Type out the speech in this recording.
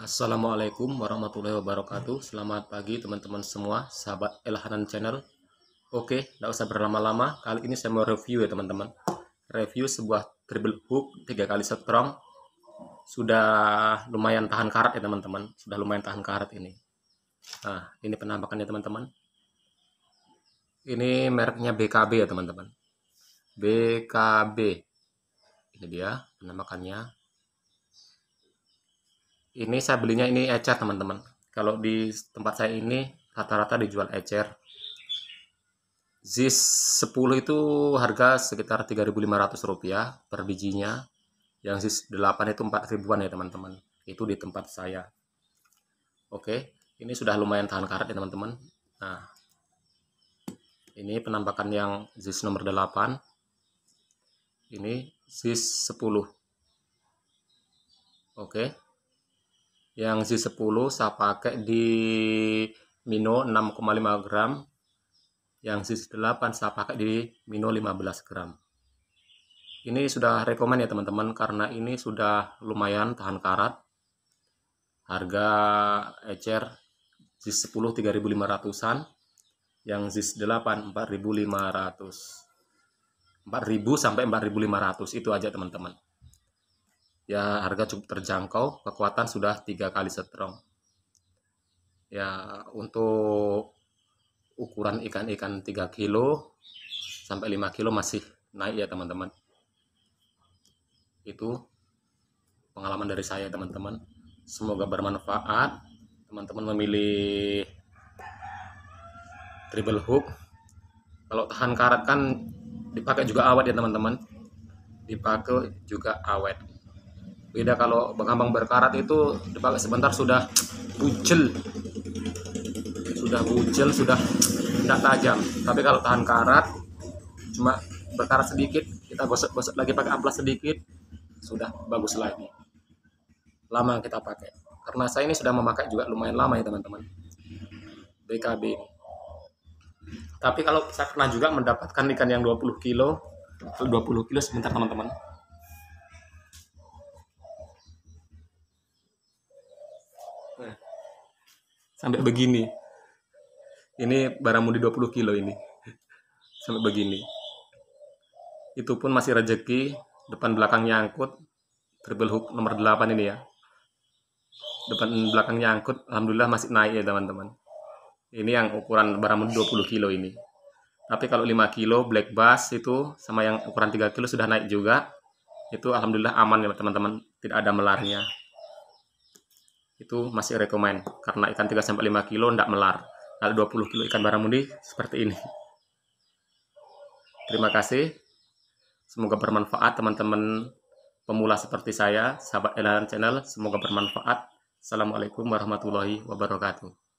Assalamualaikum warahmatullahi wabarakatuh Selamat pagi teman-teman semua Sahabat Elhanan Channel Oke, tidak usah berlama-lama Kali ini saya mau review ya teman-teman Review sebuah triple hook 3 kali strong. Sudah lumayan tahan karat ya teman-teman Sudah lumayan tahan karat ini Nah, ini penampakannya teman-teman Ini mereknya BKB ya teman-teman BKB Ini dia penampakannya ini saya belinya ini ecer teman-teman kalau di tempat saya ini rata-rata dijual ecer Zis 10 itu harga sekitar 3.500 rupiah per bijinya yang Zis 8 itu 4 ribuan ya teman-teman itu di tempat saya oke ini sudah lumayan tahan karat ya teman-teman nah ini penampakan yang Zis nomor 8 ini Zis 10 oke yang z 10 saya pakai di Mino 6,5 gram yang z 8 saya pakai di Mino 15 gram ini sudah rekomen ya teman-teman karena ini sudah lumayan tahan karat harga ecer z 10 3500an yang z 8 4500 4000 sampai 4500 itu aja teman-teman ya harga cukup terjangkau kekuatan sudah tiga kali setrong ya untuk ukuran ikan-ikan 3 kilo sampai 5 kilo masih naik ya teman-teman itu pengalaman dari saya teman-teman semoga bermanfaat teman-teman memilih triple hook kalau tahan karat kan dipakai juga awet ya teman-teman dipakai juga awet beda kalau berkambang berkarat itu dipakai sebentar sudah bucel sudah bucel sudah tidak tajam tapi kalau tahan karat cuma berkarat sedikit kita gosok-gosok lagi pakai amplas sedikit sudah bagus lagi lama kita pakai karena saya ini sudah memakai juga lumayan lama ya teman-teman BKB tapi kalau saya pernah juga mendapatkan ikan yang 20 kilo 20 kilo sebentar teman-teman sampai begini. Ini barangmu di 20 kilo ini. sampai begini. Itu pun masih rejeki depan belakangnya angkut, triple hook nomor 8 ini ya. Depan belakangnya angkut, alhamdulillah masih naik ya teman-teman. Ini yang ukuran di 20 kilo ini. Tapi kalau 5 kilo black bass itu sama yang ukuran 3 kilo sudah naik juga. Itu alhamdulillah aman ya teman-teman, tidak ada melarnya itu masih rekomend karena ikan 3 sampai 5 kilo tidak melar. Kalau 20 kilo ikan baramundi seperti ini. Terima kasih. Semoga bermanfaat teman-teman pemula seperti saya, sahabat Elan Channel. Semoga bermanfaat. Assalamualaikum warahmatullahi wabarakatuh.